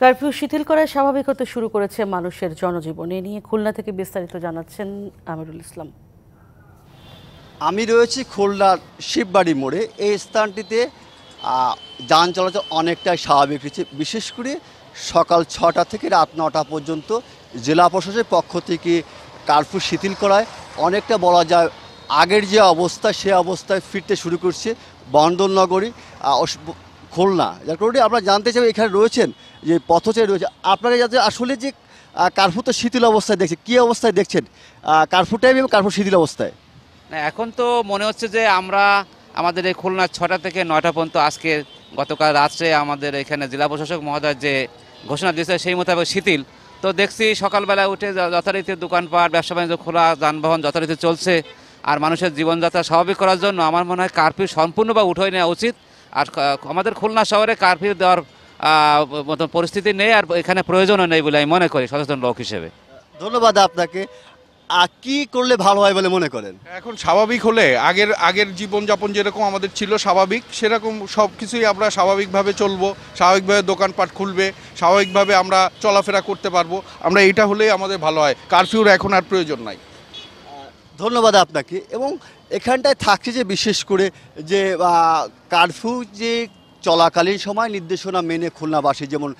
curfew শিথিল করায় স্বাভাবিক হতে শুরু করেছে মানুষের জনজীবন এ নিয়ে খুলনা থেকে বিস্তারিত জানাচ্ছেন আমিরুল ইসলাম আমি রয়েছি খুলনার শিববাড়ি মোড়ে এই স্থানটিতে যান চলাচল অনেকটাই স্বাভাবিক হয়েছে বিশেষ করে সকাল ছটা থেকে রাত নটা পর্যন্ত জেলা প্রশাসনের পক্ষ থেকে কারফিউ শিথিল করায় অনেকটা বলা যায় আগের যে অবস্থা সে অবস্থায় ফিরতে শুরু করছে বন্দরনগরী খুলনা যার কারণে আমরা জানতে চাই এখানে রয়েছেন যে পথচারী রয়েছে আপনারা যাতে আসলে যে কার্ফু তো শিথিল অবস্থায় দেখছে কী অবস্থায় দেখছেন কার্ফু টাইম এবং কার্ফু শিথিল অবস্থায় না এখন তো মনে হচ্ছে যে আমরা আমাদের এই খুলনা ছটা থেকে নয়টা পর্যন্ত আজকে গতকাল রাত্রে আমাদের এখানে জেলা প্রশাসক মহোদয় যে ঘোষণা দিয়েছে সেই মোতাবেক শিথিল তো দেখছি সকালবেলা উঠে যথারীতি দোকানপাট ব্যবসা বাণিজ্য খোলা যানবাহন যথারীতি চলছে আর মানুষের জীবনযাত্রা স্বাভাবিক করার জন্য আমার মনে হয় কার্ফিউ সম্পূর্ণ বা উঠে নেওয়া উচিত আর আমাদের খুলনা শহরে কারফিউ দেওয়ার মতো পরিস্থিতি নেই আর এখানে প্রয়োজনও নেই বলে আমি মনে করি সচেতন লোক হিসেবে ধন্যবাদ আপনাকে কি করলে ভালো হয় বলে মনে করেন এখন স্বাভাবিক হলে আগের আগের জীবনযাপন যেরকম আমাদের ছিল স্বাভাবিক সেরকম সব কিছুই আমরা স্বাভাবিকভাবে চলবো স্বাভাবিকভাবে দোকানপাট খুলবে স্বাভাবিকভাবে আমরা চলাফেরা করতে পারবো আমরা এটা হলেই আমাদের ভালো হয় কারফিউর এখন আর প্রয়োজন নাই ধন্যবাদ আপনাকে এবং এখানটায় থাকছে যে বিশেষ করে যে কারফিউ যে চলাকালীন সময় নির্দেশনা মেনে খুলনাবাসী যেমন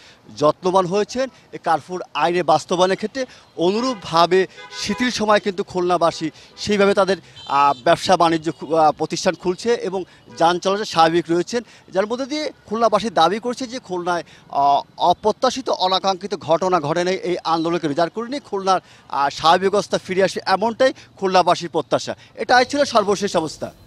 যত্নবান হয়েছেন এ কার্ফুর আইনে বাস্তবায়নের ক্ষেত্রে অনুরূপভাবে শীতের সময় কিন্তু খুলনাবাসী সেইভাবে তাদের ব্যবসা বাণিজ্য প্রতিষ্ঠান খুলছে এবং যান চলাচল স্বাভাবিক রয়েছেন যার মধ্যে দিয়ে খুলনাবাসী দাবি করছে যে খুলনায় অপ্রত্যাশিত অনাকাঙ্ক্ষিত ঘটনা ঘটে নেই এই আন্দোলনকে যার কারণে খুলনার স্বাভাবিক অবস্থা ফিরে আসে এমনটাই খুলনাবাসীর প্রত্যাশা এটাই ছিল সর্বশেষ অবস্থা